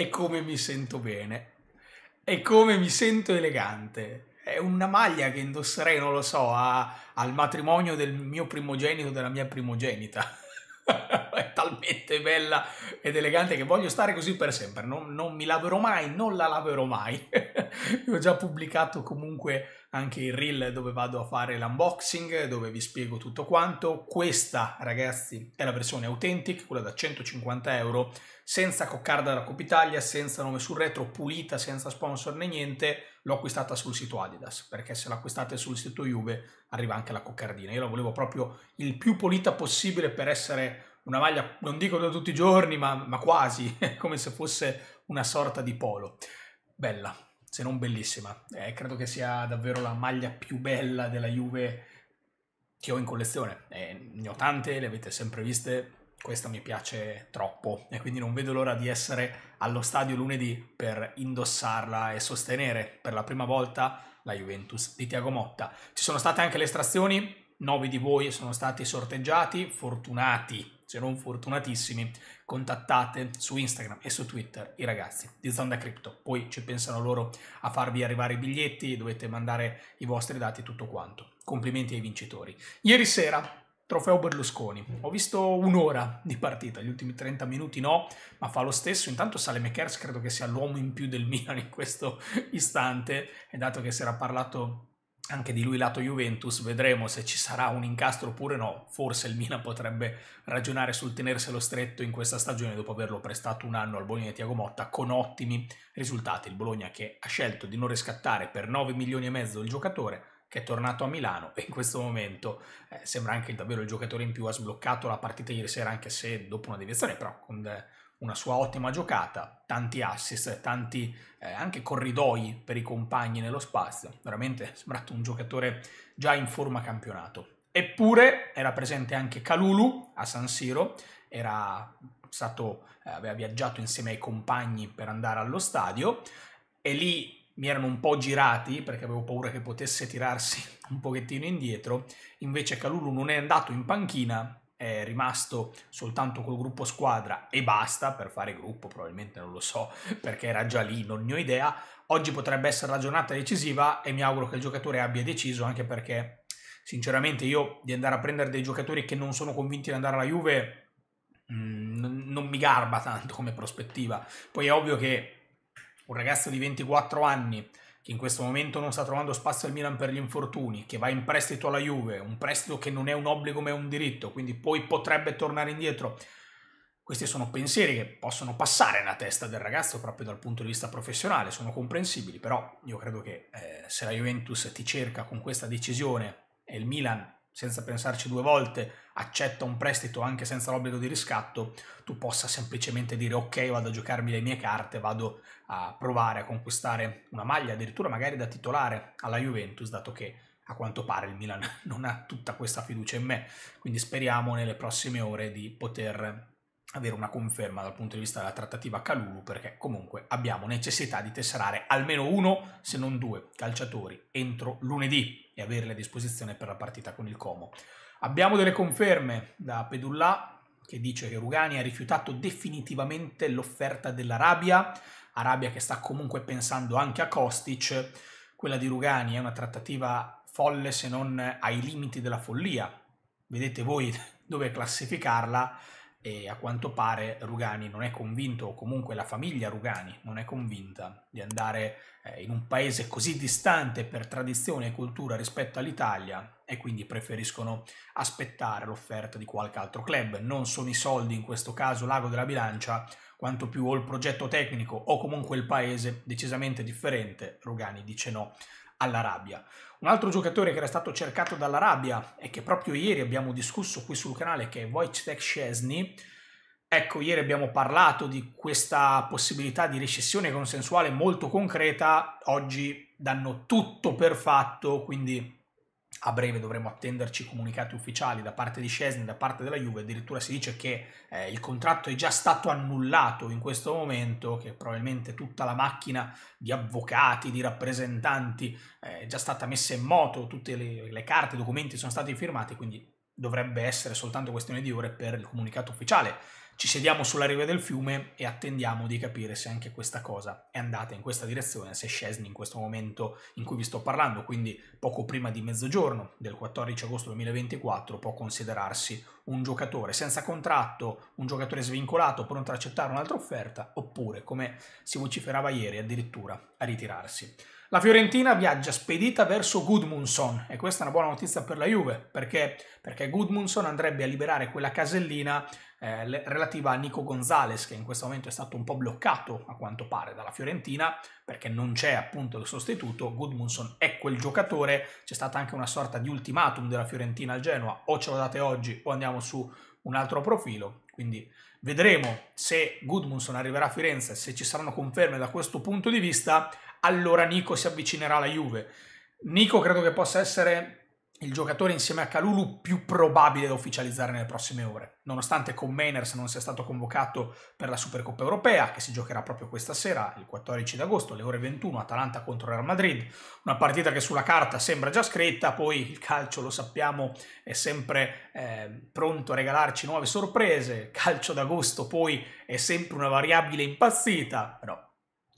e come mi sento bene e come mi sento elegante. È una maglia che indosserei, non lo so, a, al matrimonio del mio primogenito, della mia primogenita. è talmente bella ed elegante che voglio stare così per sempre. Non, non mi laverò mai, non la laverò mai. ho già pubblicato comunque anche il reel dove vado a fare l'unboxing, dove vi spiego tutto quanto. Questa, ragazzi, è la versione Authentic, quella da 150 euro, senza coccarda da Coppa Italia, senza nome sul retro, pulita, senza sponsor né niente. L'ho acquistata sul sito Adidas, perché se l'acquistate sul sito Juve arriva anche la coccardina. Io la volevo proprio il più pulita possibile per essere una maglia, non dico da tutti i giorni, ma, ma quasi, come se fosse una sorta di polo. Bella se non bellissima. Eh, credo che sia davvero la maglia più bella della Juve che ho in collezione. Eh, ne ho tante, le avete sempre viste, questa mi piace troppo e quindi non vedo l'ora di essere allo stadio lunedì per indossarla e sostenere per la prima volta la Juventus di Tiago Motta. Ci sono state anche le estrazioni, 9 di voi sono stati sorteggiati, fortunati se non fortunatissimi, contattate su Instagram e su Twitter i ragazzi di Zonda Crypto. Poi ci pensano loro a farvi arrivare i biglietti, dovete mandare i vostri dati e tutto quanto. Complimenti ai vincitori. Ieri sera, trofeo Berlusconi. Ho visto un'ora di partita, gli ultimi 30 minuti no, ma fa lo stesso. Intanto Sale Mekers credo che sia l'uomo in più del Milan in questo istante, dato che si era parlato anche di lui lato Juventus, vedremo se ci sarà un incastro oppure no, forse il Milan potrebbe ragionare sul tenerselo stretto in questa stagione dopo averlo prestato un anno al Bologna di Tiago Motta con ottimi risultati, il Bologna che ha scelto di non riscattare per 9 milioni e mezzo il giocatore che è tornato a Milano e in questo momento eh, sembra anche davvero il giocatore in più, ha sbloccato la partita ieri sera anche se dopo una deviazione, però con eh, una sua ottima giocata, tanti assist, tanti eh, anche corridoi per i compagni nello spazio. Veramente sembrato un giocatore già in forma campionato. Eppure era presente anche Calulu a San Siro, stato, eh, aveva viaggiato insieme ai compagni per andare allo stadio e lì mi erano un po' girati perché avevo paura che potesse tirarsi un pochettino indietro, invece Calulu non è andato in panchina è rimasto soltanto col gruppo squadra e basta, per fare gruppo probabilmente non lo so perché era già lì, non ne ho idea, oggi potrebbe essere la giornata decisiva e mi auguro che il giocatore abbia deciso anche perché sinceramente io di andare a prendere dei giocatori che non sono convinti di andare alla Juve mm, non mi garba tanto come prospettiva. Poi è ovvio che un ragazzo di 24 anni che in questo momento non sta trovando spazio al Milan per gli infortuni, che va in prestito alla Juve, un prestito che non è un obbligo ma è un diritto, quindi poi potrebbe tornare indietro. Questi sono pensieri che possono passare nella testa del ragazzo proprio dal punto di vista professionale, sono comprensibili, però io credo che eh, se la Juventus ti cerca con questa decisione e il Milan, senza pensarci due volte, accetta un prestito anche senza l'obbligo di riscatto, tu possa semplicemente dire ok, vado a giocarmi le mie carte, vado a provare a conquistare una maglia, addirittura magari da titolare alla Juventus, dato che a quanto pare il Milan non ha tutta questa fiducia in me. Quindi speriamo nelle prossime ore di poter avere una conferma dal punto di vista della trattativa Calulu perché comunque abbiamo necessità di tesserare almeno uno se non due calciatori entro lunedì e averli a disposizione per la partita con il Como. Abbiamo delle conferme da Pedullah che dice che Rugani ha rifiutato definitivamente l'offerta dell'Arabia, Arabia che sta comunque pensando anche a Kostic, quella di Rugani è una trattativa folle se non ai limiti della follia. Vedete voi dove classificarla e a quanto pare Rugani non è convinto, o comunque la famiglia Rugani non è convinta di andare eh, in un paese così distante per tradizione e cultura rispetto all'Italia e quindi preferiscono aspettare l'offerta di qualche altro club. Non sono i soldi, in questo caso l'ago della bilancia, quanto più o il progetto tecnico o comunque il paese decisamente differente. Rugani dice no all'Arabia. Un altro giocatore che era stato cercato dall'Arabia e che proprio ieri abbiamo discusso qui sul canale che è Wojciech Szczesny. Ecco, ieri abbiamo parlato di questa possibilità di recessione consensuale molto concreta, oggi danno tutto per fatto, quindi a breve dovremo attenderci comunicati ufficiali da parte di Scesni, da parte della Juve, addirittura si dice che eh, il contratto è già stato annullato in questo momento, che probabilmente tutta la macchina di avvocati, di rappresentanti eh, è già stata messa in moto, tutte le, le carte, i documenti sono stati firmati, quindi dovrebbe essere soltanto questione di ore per il comunicato ufficiale. Ci sediamo sulla riva del fiume e attendiamo di capire se anche questa cosa è andata in questa direzione, se Scesni in questo momento in cui vi sto parlando, quindi poco prima di mezzogiorno del 14 agosto 2024, può considerarsi un giocatore senza contratto, un giocatore svincolato, pronto ad accettare un'altra offerta, oppure, come si vociferava ieri, addirittura a ritirarsi. La Fiorentina viaggia spedita verso Gudmundsson e questa è una buona notizia per la Juve perché, perché Gudmundsson andrebbe a liberare quella casellina eh, relativa a Nico Gonzalez che in questo momento è stato un po' bloccato a quanto pare dalla Fiorentina perché non c'è appunto il sostituto, Gudmundsson è quel giocatore, c'è stata anche una sorta di ultimatum della Fiorentina al Genoa o ce lo date oggi o andiamo su un altro profilo, quindi vedremo se Gudmundsson arriverà a Firenze, se ci saranno conferme da questo punto di vista, allora Nico si avvicinerà alla Juve. Nico credo che possa essere il giocatore insieme a Calulu più probabile da ufficializzare nelle prossime ore, nonostante con Mainers non sia stato convocato per la Supercoppa europea, che si giocherà proprio questa sera, il 14 d'agosto, alle ore 21, Atalanta contro Real Madrid, una partita che sulla carta sembra già scritta, poi il calcio, lo sappiamo, è sempre eh, pronto a regalarci nuove sorprese, calcio d'agosto poi è sempre una variabile impazzita, però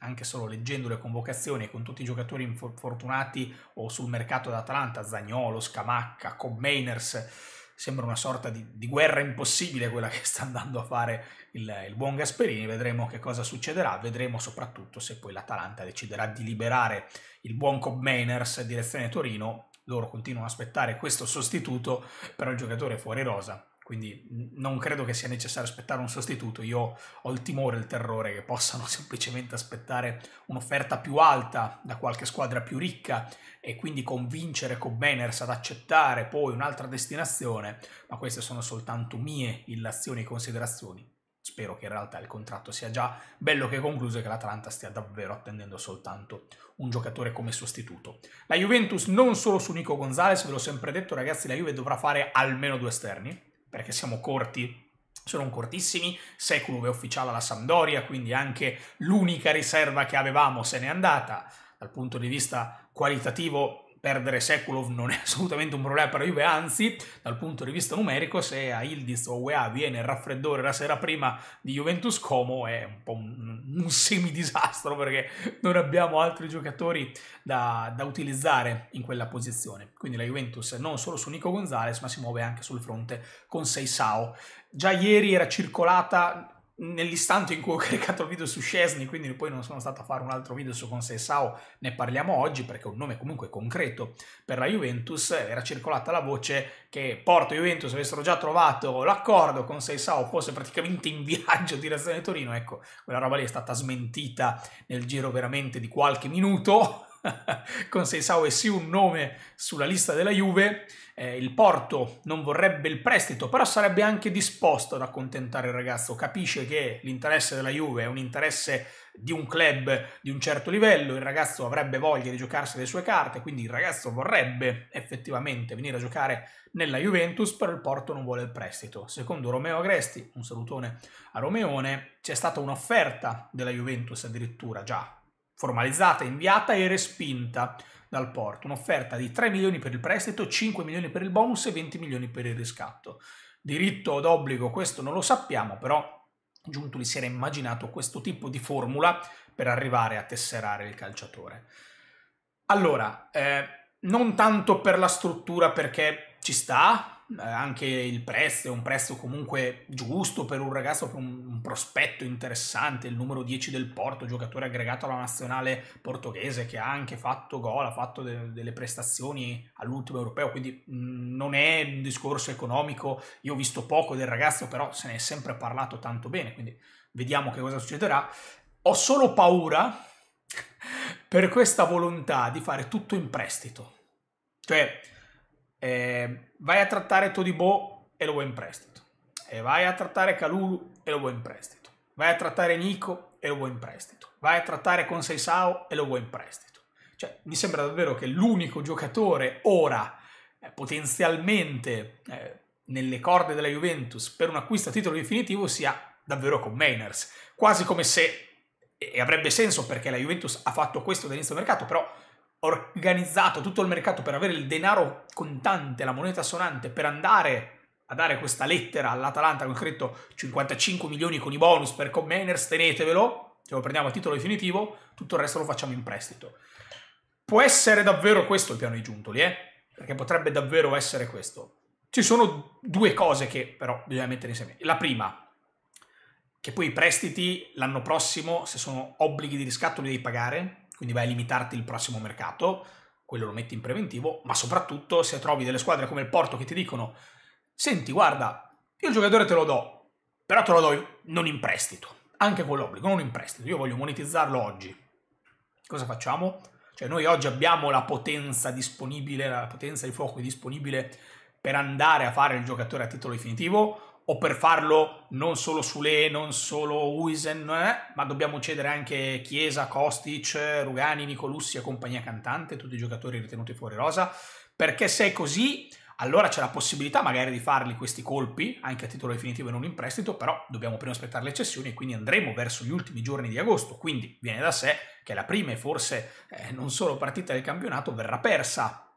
anche solo leggendo le convocazioni con tutti i giocatori infortunati o sul mercato d'Atalanta, Zagnolo, Scamacca, Commainers, sembra una sorta di, di, guerra impossibile quella che sta andando a fare il, il buon Gasperini, vedremo che cosa succederà, vedremo soprattutto se poi l'Atalanta deciderà di liberare il buon Commainers direzione Torino, loro continuano a aspettare questo sostituto, però il giocatore è fuori rosa quindi non credo che sia necessario aspettare un sostituto. Io ho il timore il terrore che possano semplicemente aspettare un'offerta più alta da qualche squadra più ricca e quindi convincere Cobbeners ad accettare poi un'altra destinazione, ma queste sono soltanto mie illazioni e considerazioni. Spero che in realtà il contratto sia già bello che concluso e che l'Atalanta stia davvero attendendo soltanto un giocatore come sostituto. La Juventus non solo su Nico Gonzalez, ve l'ho sempre detto ragazzi, la Juve dovrà fare almeno due esterni, perché siamo corti. Sono cortissimi, Seculov è ufficiale alla Sampdoria, quindi anche l'unica riserva che avevamo se n'è andata. Dal punto di vista qualitativo perdere Sekulov non è assolutamente un problema per la Juve, anzi, dal punto di vista numerico, se a Ildiz o UEA viene il raffreddore la sera prima di Juventus Como è un po' un, un semidisastro perché non abbiamo altri giocatori da, da utilizzare in quella posizione. Quindi la Juventus non solo su Nico Gonzalez, ma si muove anche sul fronte con Seisao. Già ieri era circolata nell'istante in cui ho caricato il video su Chesney, quindi poi non sono stato a fare un altro video su Consensao, ne parliamo oggi perché è un nome comunque concreto per la Juventus, era circolata la voce che Porto e Juventus avessero già trovato l'accordo con Seisao, fosse praticamente in viaggio in direzione Torino, ecco, quella roba lì è stata smentita nel giro veramente di qualche minuto, con Seisau e sì un nome sulla lista della Juve, eh, il Porto non vorrebbe il prestito, però sarebbe anche disposto ad accontentare il ragazzo, capisce che l'interesse della Juve è un interesse di un club di un certo livello, il ragazzo avrebbe voglia di giocarsi le sue carte, quindi il ragazzo vorrebbe effettivamente venire a giocare nella Juventus, però il Porto non vuole il prestito. Secondo Romeo Agresti, un salutone a Romeone, c'è stata un'offerta della Juventus addirittura già formalizzata, inviata e respinta dal porto, un'offerta di 3 milioni per il prestito, 5 milioni per il bonus e 20 milioni per il riscatto. Diritto o obbligo, questo non lo sappiamo, però Giuntoli si era immaginato questo tipo di formula per arrivare a tesserare il calciatore. Allora, eh, non tanto per la struttura perché ci sta, eh, anche il prezzo è un prezzo comunque giusto per un ragazzo, per un, un, prospetto interessante, il numero 10 del Porto, giocatore aggregato alla nazionale portoghese che ha anche fatto gol, ha fatto de delle prestazioni all'ultimo europeo, quindi mh, mm, non è un discorso economico, io ho visto poco del ragazzo, però se ne è sempre parlato tanto bene, quindi vediamo che cosa succederà. Ho solo paura per questa volontà di fare tutto in prestito. Cioè, eh, vai a trattare Todibo e lo vuoi in prestito, e vai a trattare Calulu e lo vuoi in prestito, vai a trattare Nico e lo vuoi in prestito, vai a trattare con Seisao e lo vuoi in prestito. Cioè, mi sembra davvero che l'unico giocatore ora eh, potenzialmente eh, nelle corde della Juventus per un acquisto a titolo definitivo sia davvero con Mainers, quasi come se e avrebbe senso perché la Juventus ha fatto questo dall'inizio del mercato, però organizzato tutto il mercato per avere il denaro contante, la moneta sonante, per andare a dare questa lettera all'Atalanta con scritto 55 milioni con i bonus per Commoners, tenetevelo, ce lo prendiamo a titolo definitivo, tutto il resto lo facciamo in prestito. Può essere davvero questo il piano di Giuntoli, eh? Perché potrebbe davvero essere questo. Ci sono due cose che però bisogna mettere insieme. La prima, che poi i prestiti l'anno prossimo, se sono obblighi di riscatto, li devi pagare, quindi vai a limitarti il prossimo mercato, quello lo metti in preventivo, ma soprattutto se trovi delle squadre come il Porto che ti dicono senti guarda, io il giocatore te lo do, però te lo do non in prestito, anche con l'obbligo, non in prestito, io voglio monetizzarlo oggi. Cosa facciamo? Cioè noi oggi abbiamo la potenza disponibile, la potenza di fuoco disponibile per andare a fare il giocatore a titolo definitivo o per farlo non solo Sule, non solo Uisen, eh, ma dobbiamo cedere anche Chiesa, Kostic, Rugani, Nicolussi e compagnia cantante, tutti i giocatori ritenuti fuori rosa, perché se è così allora c'è la possibilità magari di farli questi colpi, anche a titolo definitivo e non in prestito, però dobbiamo prima aspettare le cessioni e quindi andremo verso gli ultimi giorni di agosto, quindi viene da sé che la prima e forse eh, non solo partita del campionato verrà persa.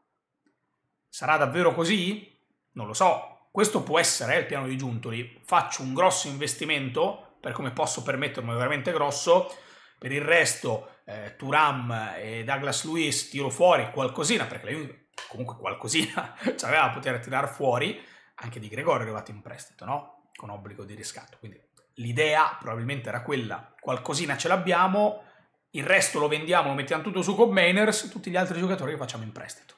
Sarà davvero così? Non lo so, questo può essere eh, il piano di Giuntoli. Faccio un grosso investimento, per come posso permettermi, veramente grosso. Per il resto, eh, Turam e Douglas Lewis tiro fuori qualcosina, perché la Juve comunque qualcosina c'aveva a poter tirare fuori, anche di Gregorio è arrivato in prestito, no? Con obbligo di riscatto. Quindi l'idea probabilmente era quella, qualcosina ce l'abbiamo, il resto lo vendiamo, lo mettiamo tutto su Cobmainers, tutti gli altri giocatori li facciamo in prestito.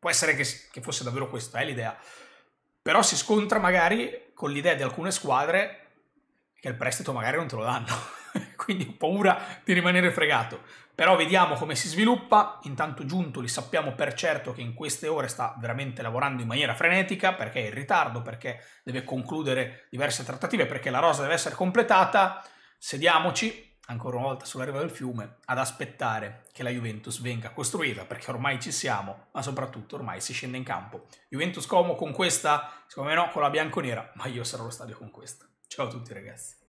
Può essere che, che fosse davvero questa eh, l'idea però si scontra magari con l'idea di alcune squadre che il prestito magari non te lo danno, quindi ho paura di rimanere fregato. Però vediamo come si sviluppa, intanto giunto Giuntoli sappiamo per certo che in queste ore sta veramente lavorando in maniera frenetica perché è in ritardo, perché deve concludere diverse trattative, perché la rosa deve essere completata, sediamoci, ancora una volta sulla riva del fiume, ad aspettare che la Juventus venga costruita, perché ormai ci siamo, ma soprattutto ormai si scende in campo. Juventus Como con questa, secondo me no, con la bianconera, ma io sarò allo stadio con questa. Ciao a tutti ragazzi.